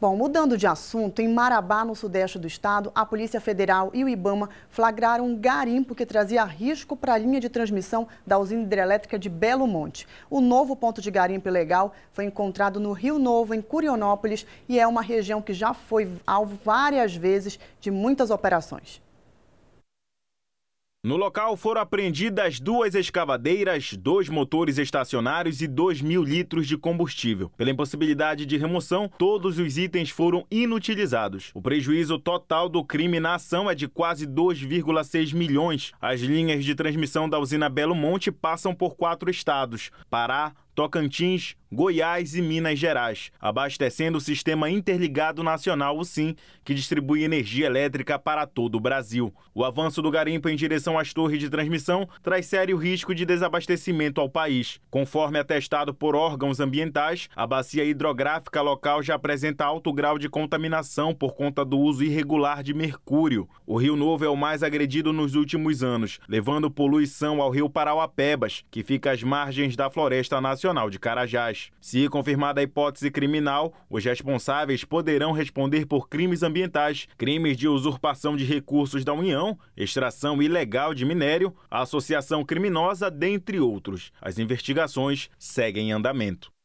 Bom, mudando de assunto, em Marabá, no sudeste do estado, a Polícia Federal e o Ibama flagraram um garimpo que trazia risco para a linha de transmissão da usina hidrelétrica de Belo Monte. O novo ponto de garimpo ilegal foi encontrado no Rio Novo, em Curionópolis, e é uma região que já foi alvo várias vezes de muitas operações. No local foram apreendidas duas escavadeiras, dois motores estacionários e 2 mil litros de combustível. Pela impossibilidade de remoção, todos os itens foram inutilizados. O prejuízo total do crime na ação é de quase 2,6 milhões. As linhas de transmissão da usina Belo Monte passam por quatro estados: Pará, Tocantins, Goiás e Minas Gerais, abastecendo o Sistema Interligado Nacional, o SIM, que distribui energia elétrica para todo o Brasil. O avanço do garimpo em direção às torres de transmissão traz sério risco de desabastecimento ao país. Conforme atestado por órgãos ambientais, a bacia hidrográfica local já apresenta alto grau de contaminação por conta do uso irregular de mercúrio. O Rio Novo é o mais agredido nos últimos anos, levando poluição ao rio Parauapebas, que fica às margens da Floresta Nacional de Carajás. Se confirmada a hipótese criminal, os responsáveis poderão responder por crimes ambientais, crimes de usurpação de recursos da União, extração ilegal de minério, associação criminosa, dentre outros. As investigações seguem em andamento.